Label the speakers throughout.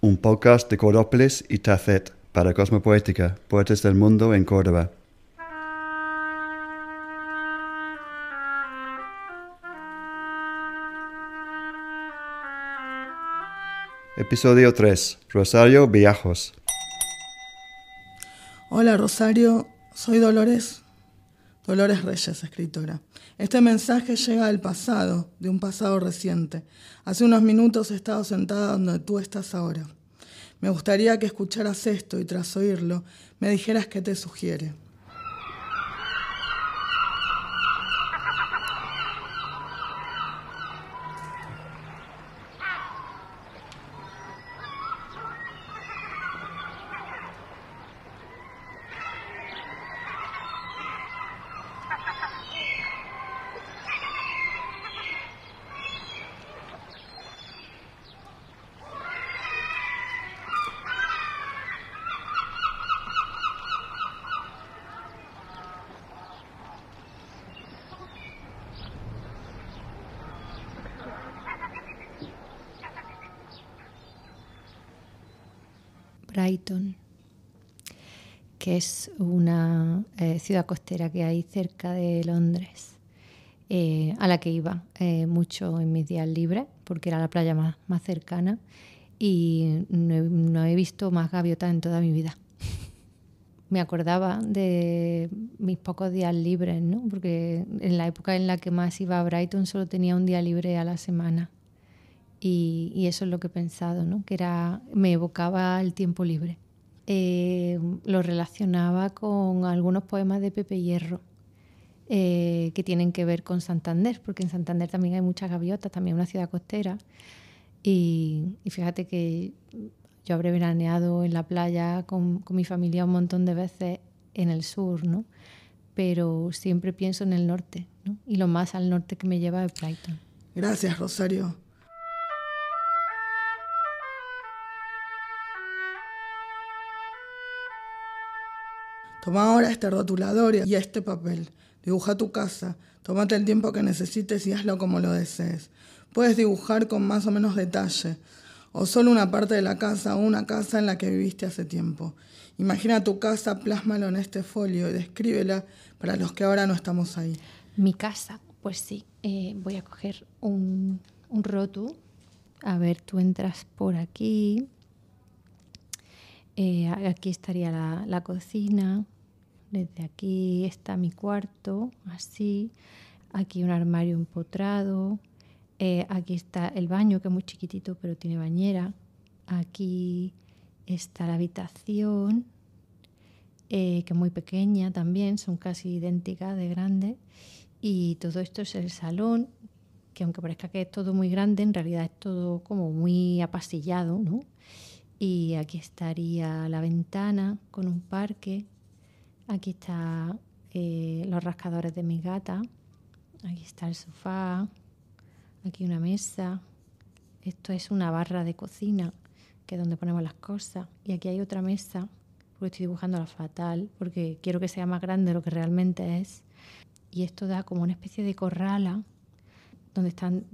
Speaker 1: un podcast de Corópolis y Tacet para poética Poetas del Mundo en Córdoba. Episodio 3. Rosario Viajos. Hola Rosario, soy Dolores. Dolores Reyes, escritora. Este mensaje llega del pasado, de un pasado reciente. Hace unos minutos he estado sentada donde tú estás ahora. Me gustaría que escucharas esto y tras oírlo me dijeras qué te sugiere.
Speaker 2: Brighton, que es una eh, ciudad costera que hay cerca de Londres, eh, a la que iba eh, mucho en mis días libres, porque era la playa más, cercana, y no he, visto más gaviota en toda mi vida. Me acordaba de mis pocos días libres, ¿no? porque en la época en la que más iba a Brighton solo tenía un día libre a la semana y, eso es lo que he pensado, ¿no? que era, me evocaba el tiempo libre. Eh, lo relacionaba con algunos poemas de Pepe Hierro eh, que tienen que ver con Santander, porque en Santander también hay muchas gaviotas, también una ciudad costera. Y, fíjate que yo habré veraneado en la playa con, mi familia un montón de veces en el sur, ¿no? pero siempre pienso en el norte, ¿no? y lo más al norte que me lleva es Brighton. Gracias,
Speaker 1: Rosario. Toma ahora este rotulador y este papel. Dibuja tu casa. Tómate el tiempo que necesites y hazlo como lo desees. Puedes dibujar con más o menos detalle, o solo una parte de la casa o una casa en la que viviste hace tiempo. Imagina tu casa, plásmalo en este folio y descríbela para los que ahora no estamos ahí. Mi casa, pues sí, eh, voy a coger un, roto. rotu.
Speaker 2: A ver, tú entras por aquí. Eh, aquí estaría la, cocina. Desde aquí está mi cuarto, así. Aquí un armario empotrado. Eh, aquí está el baño, que es muy chiquitito, pero tiene bañera. Aquí está la habitación, eh, que es muy pequeña también, son casi idénticas de grandes Y todo esto es el salón, que aunque parezca que es todo muy grande, en realidad es todo como muy apasillado, ¿no? Y aquí estaría la ventana con un parque Aquí están eh, los rascadores de mi gata. Aquí está el sofá. Aquí una mesa. Esto es una barra de cocina, que es donde ponemos las cosas. Y aquí hay otra mesa, porque estoy dibujando la fatal, porque quiero que sea más grande de lo que realmente es. Y esto da como una especie de corrala donde están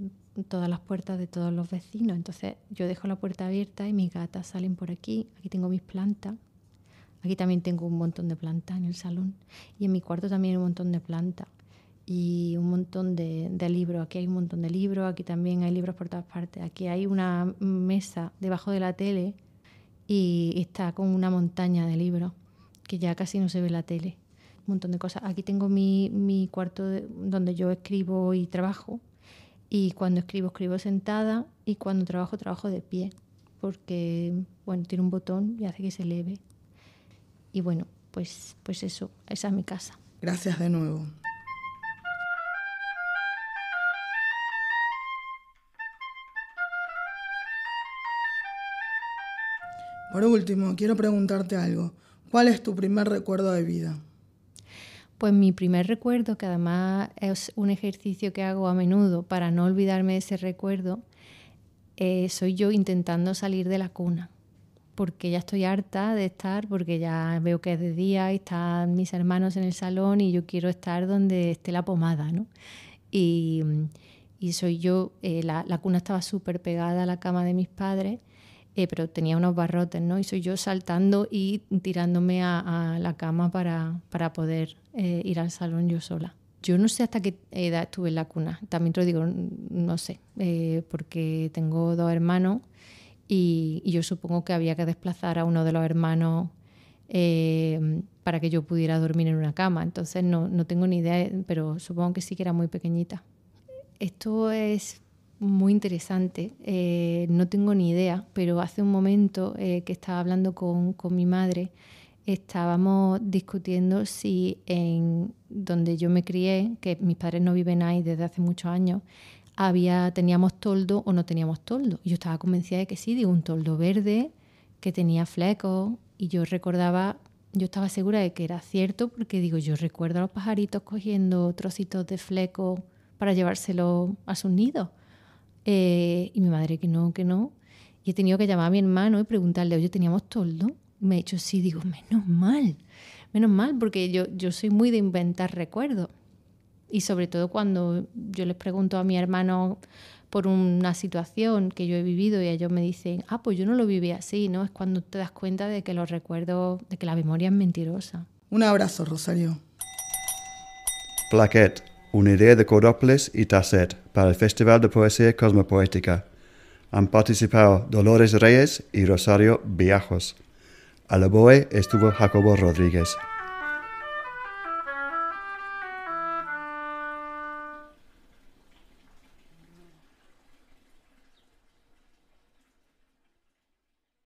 Speaker 2: todas las puertas de todos los vecinos. Entonces yo dejo la puerta abierta y mis gatas salen por aquí. Aquí tengo mis plantas Aquí también tengo un montón de plantas en el salón y en mi cuarto también un montón de plantas y un montón de, libros. Aquí hay un montón de libros, aquí también hay libros por todas partes. Aquí hay una mesa debajo de la tele y está con una montaña de libros que ya casi no se ve la tele. Un montón de cosas. Aquí tengo mi, cuarto donde yo escribo y trabajo. Y cuando escribo, escribo sentada y cuando trabajo, trabajo de pie. Porque, bueno, tiene un botón y hace que se eleve y bueno, pues, pues eso, esa es mi casa.
Speaker 1: Gracias de nuevo. Por último, quiero preguntarte algo. ¿Cuál es tu primer recuerdo de vida? Pues mi primer recuerdo, que además
Speaker 2: es un ejercicio que hago a menudo para no olvidarme de ese recuerdo, eh, soy yo intentando salir de la cuna porque ya estoy harta de estar, porque ya veo que es de día y están mis hermanos en el salón y yo quiero estar donde esté la pomada, ¿no? Y, soy yo, eh, la, cuna estaba súper pegada a la cama de mis padres, eh, pero tenía unos barrotes, ¿no? Y soy yo saltando y tirándome a, la cama para, para poder eh, ir al salón yo sola. Yo no sé hasta qué edad estuve en la cuna, también te lo digo, no sé, porque tengo dos hermanos y, yo supongo que había que desplazar a uno de los hermanos eh, para que yo pudiera dormir en una cama. Entonces no, tengo ni idea, pero supongo que sí que era muy pequeñita. Esto es muy interesante, eh, no tengo ni idea, pero hace un momento eh, que estaba hablando con, con, mi madre, estábamos discutiendo si en donde yo me crié, que mis padres no viven ahí desde hace muchos años, teníamos toldo o no teníamos toldo. Yo estaba convencida de que sí, de un toldo verde que tenía flecos y yo recordaba, yo estaba segura de que era cierto porque digo, yo recuerdo a los pajaritos cogiendo trocitos de flecos para llevárselo a sus nidos. Eh, y mi madre que no, que no. Y he tenido que llamar a mi hermano y preguntarle, oye, ¿teníamos toldo? me ha dicho, sí, digo, menos mal, menos mal, porque yo, yo soy muy de inventar recuerdos. Y sobre todo cuando yo les pregunto a mi hermano por una situación que yo he vivido y ellos me dicen, ah, pues yo no lo viví así, ¿no? Es cuando te das cuenta de que los recuerdos, de que la memoria es mentirosa. Un abrazo,
Speaker 1: Rosario. Plaquet, una idea de Coroples y Tasset para el Festival de Poesía Cosmopoética. Han participado Dolores Reyes y Rosario Viajos. A la BOE estuvo Jacobo Rodríguez.